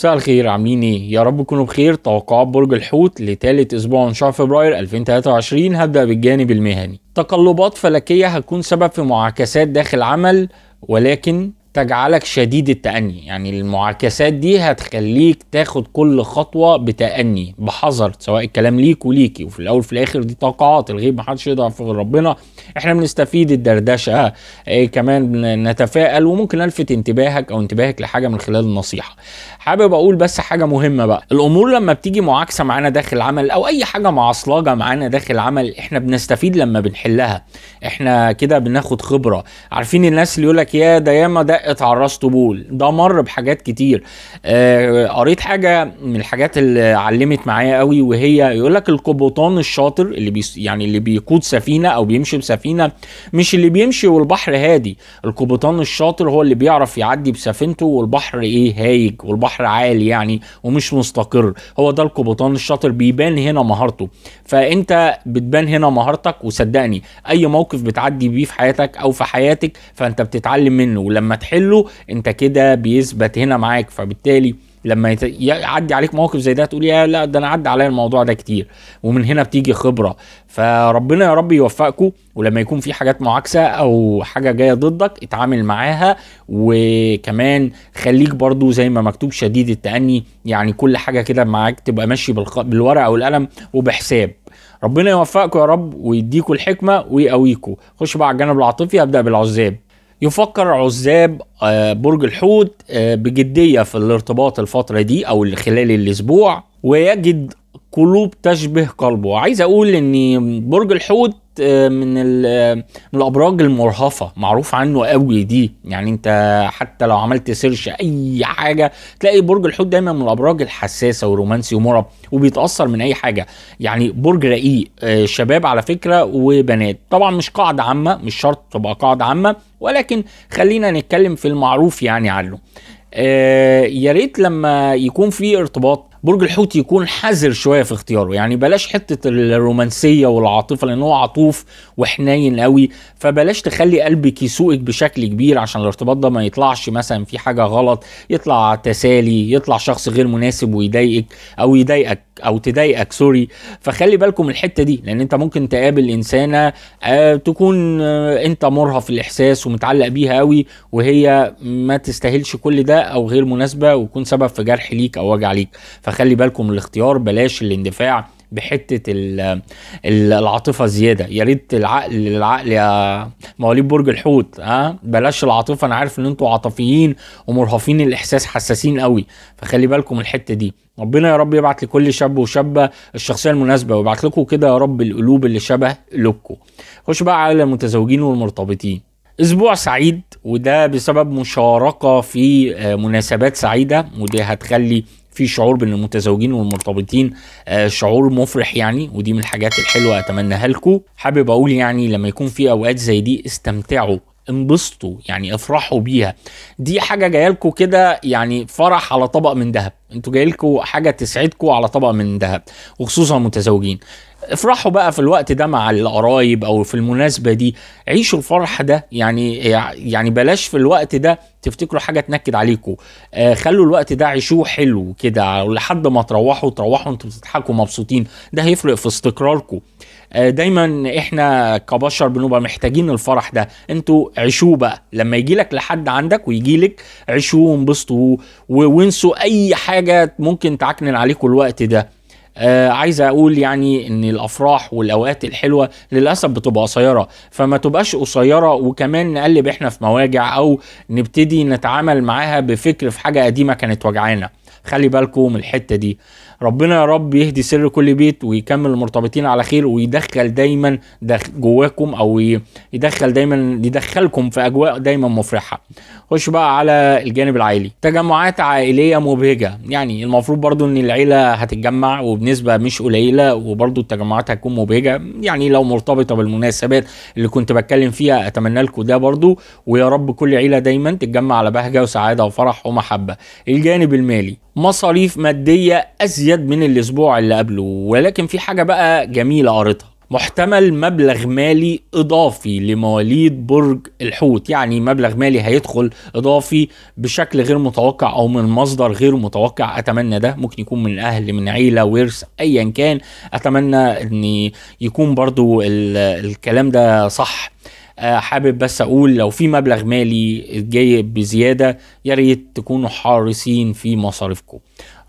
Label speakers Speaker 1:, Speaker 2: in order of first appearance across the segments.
Speaker 1: مساء الخير عاملين ايه؟ يا رب تكونوا بخير توقعات برج الحوت لتالت اسبوع من شهر فبراير 2023 هبدا بالجانب المهني. تقلبات فلكيه هتكون سبب في معاكسات داخل عمل ولكن تجعلك شديد التأني يعني المعاكسات دي هتخليك تاخد كل خطوة بتأني بحذر سواء الكلام ليك وليكي وفي الأول في الآخر دي طاقات الغيب محدش يضع غير ربنا احنا بنستفيد الدردشة آه، ايه كمان نتفائل وممكن ألفت انتباهك أو انتباهك لحاجة من خلال النصيحة حابب أقول بس حاجة مهمة بقى الأمور لما بتيجي معاكسة معانا داخل العمل أو أي حاجة معصلجة معانا داخل العمل احنا بنستفيد لما بنحلها احنا كده بناخد خبرة عارفين الناس اللي يقولك يا ده ياما ده شقت على الراس طبول ده مر بحاجات كتير آه قريت حاجه من الحاجات اللي علمت معايا قوي وهي يقول لك القبطان الشاطر اللي بي يعني اللي بيقود سفينه او بيمشي بسفينه مش اللي بيمشي والبحر هادي القبطان الشاطر هو اللي بيعرف يعدي بسفينته والبحر ايه هايج والبحر عالي يعني ومش مستقر هو ده القبطان الشاطر بيبان هنا مهارته فانت بتبان هنا مهارتك وصدقني اي موقف بتعدي بيه في حياتك او في حياتك فانت بتتعلم منه ولما تحله انت كده بيثبت هنا معاك فبالتالي لما يعدي عليك موقف زي ده تقول يا لا ده انا عدى عليا الموضوع ده كتير ومن هنا بتيجي خبره فربنا يا رب يوفقكم ولما يكون في حاجات معاكسه او حاجه جايه ضدك اتعامل معاها وكمان خليك برضو زي ما مكتوب شديد التأني يعني كل حاجه كده معاك تبقى ماشي بالورقه والقلم وبحساب ربنا يوفقكم يا رب ويديكم الحكمه ويقويكم خش بقى على الجانب العاطفي ابدا بالعزاب يفكر عزاب آه، برج الحوت آه، بجدية في الارتباط الفترة دي أو خلال الأسبوع ويجد قلوب تشبه قلبه عايز أقول إن برج الحوت من من الابراج المرهفه معروف عنه قوي دي يعني انت حتى لو عملت سيرش اي حاجه تلاقي برج الحوت دايما من الابراج الحساسه ورومانسي ومرب وبيتاثر من اي حاجه يعني برج رقيق آه، شباب على فكره وبنات طبعا مش قاعده عامه مش شرط تبقى قاعده عامه ولكن خلينا نتكلم في المعروف يعني عنه آه، يا ريت لما يكون في ارتباط برج الحوت يكون حذر شويه في اختياره يعني بلاش حته الرومانسيه والعاطفه لان هو عطوف وحنين قوي فبلاش تخلي قلبك يسوقك بشكل كبير عشان الارتباط ده ما يطلعش مثلا في حاجه غلط يطلع تسالي يطلع شخص غير مناسب ويضايقك او يضايقك او تضايقك سوري فخلي بالكم الحته دي لان انت ممكن تقابل انسانه آه، تكون آه، انت مرهف في الاحساس ومتعلق بيها قوي وهي ما تستاهلش كل ده او غير مناسبه ويكون سبب في جرح ليك او وجع ليك فخلي بالكم من الاختيار بلاش الاندفاع بحته العاطفه زياده يا ريت العقل العقل يا مواليد برج الحوت ها أه؟ بلاش العاطفه انا عارف ان انتوا عاطفيين ومرهفين الاحساس حساسين قوي فخلي بالكم من الحته دي ربنا يا رب يبعت لكل شاب وشابه الشخصيه المناسبه ويبعت لكم كده يا رب القلوب اللي شبه لكم خش بقى على المتزوجين والمرتبطين اسبوع سعيد وده بسبب مشاركه في آه، مناسبات سعيده ودي هتخلي في شعور بين المتزوجين والمرتبطين آه، شعور مفرح يعني ودي من الحاجات الحلوه اتمناها لكم حابب اقول يعني لما يكون في اوقات زي دي استمتعوا انبسطوا يعني افرحوا بيها دي حاجه جايه لكم كده يعني فرح على طبق من ذهب انتوا جاي لكم حاجه تسعدكم على طبق من ذهب وخصوصا المتزوجين افرحوا بقى في الوقت ده مع القرايب او في المناسبه دي عيشوا الفرح ده يعني يعني بلاش في الوقت ده تفتكروا حاجه تنكد عليكم آه خلوا الوقت ده عيشوه حلو كده لحد ما تروحوا تروحوا انتوا بتضحكوا مبسوطين ده هيفرق في استقراركم آه دايما احنا كبشر بنبقى محتاجين الفرح ده انتوا عيشوه بقى لما يجي لك لحد عندك ويجي لك عيشوه وانبسطوا وانسوا اي حاجه ممكن تعكنن عليكم الوقت ده آه عايز اقول يعني ان الافراح والاوقات الحلوه للاسف بتبقى قصيره فما تبقاش قصيره وكمان نقلب احنا في مواجع او نبتدي نتعامل معاها بفكر في حاجه قديمه كانت وجعانا خلي بالكم من الحته دي ربنا يا رب يهدي سر كل بيت ويكمل المرتبطين على خير ويدخل دايما جواكم او يدخل دايما يدخلكم في اجواء دايما مفرحه خش بقى على الجانب العائلي تجمعات عائليه مبهجه يعني المفروض برضو ان العيله هتتجمع وبنسبه مش قليله وبرضو التجمعات هتكون مبهجه يعني لو مرتبطه بالمناسبات اللي كنت بتكلم فيها اتمنى لكم ده برضو ويا رب كل عيله دايما تتجمع على بهجه وسعاده وفرح ومحبه الجانب المالي مصاريف ماديه ازيد ازيد من الاسبوع اللي قبله ولكن في حاجه بقى جميله قريتها محتمل مبلغ مالي اضافي لمواليد برج الحوت يعني مبلغ مالي هيدخل اضافي بشكل غير متوقع او من مصدر غير متوقع اتمنى ده ممكن يكون من اهل من عيله ورث ايا كان اتمنى ان يكون برضو الكلام ده صح آه، حابب بس اقول لو في مبلغ مالي جاي بزياده يا ريت تكونوا حارسين في مصاريفكم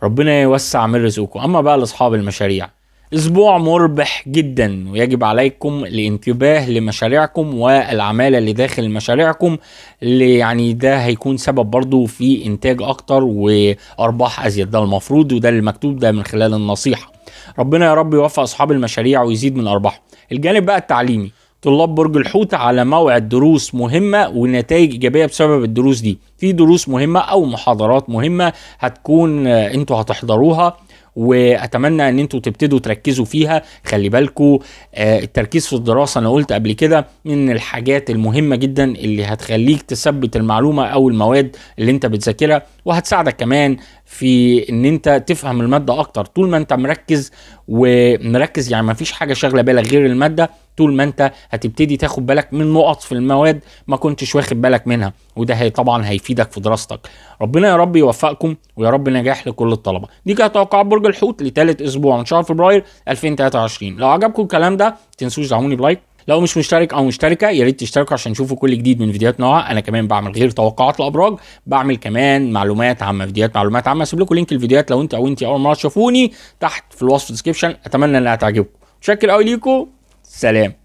Speaker 1: ربنا يوسع من رزقكم اما بقى لاصحاب المشاريع اسبوع مربح جدا ويجب عليكم الانتباه لمشاريعكم والعماله اللي داخل مشاريعكم اللي يعني ده هيكون سبب برضو في انتاج اكتر وارباح ازيد ده المفروض وده المكتوب ده من خلال النصيحه ربنا يا رب يوفق اصحاب المشاريع ويزيد من ارباحهم الجانب بقى التعليمي طلاب برج الحوت على موعد دروس مهمه ونتائج ايجابيه بسبب الدروس دي في دروس مهمه او محاضرات مهمه هتكون آه، انتوا هتحضروها واتمنى ان انتوا تبتدوا تركزوا فيها خلي بالكوا آه، التركيز في الدراسه انا قلت قبل كده من الحاجات المهمه جدا اللي هتخليك تثبت المعلومه او المواد اللي انت بتذاكرها وهتساعدك كمان في ان انت تفهم الماده اكتر طول ما انت مركز ومركز يعني ما فيش حاجه شاغله بالك غير الماده طول ما انت هتبتدي تاخد بالك من نقط في المواد ما كنتش واخد بالك منها وده هي طبعا هيفيدك في دراستك ربنا يا رب يوفقكم ويا رب نجاح لكل الطلبه دي كانت توقعات برج الحوت لثالث اسبوع من شهر فبراير 2023 لو عجبكم الكلام ده تنسوش تدعموني بلايك لو مش مشترك او مشتركه يا ريت تشتركوا عشان تشوفوا كل جديد من فيديوهات نوعها انا كمان بعمل غير توقعات الابراج بعمل كمان معلومات عامه فيديوهات معلومات عامه اسيب لكم لينك الفيديوهات لو انت او انت اول مره تشوفوني تحت في الوصف ديسكريبشن اتمنى انها تعجبكم شكرا قوي ليكم سلام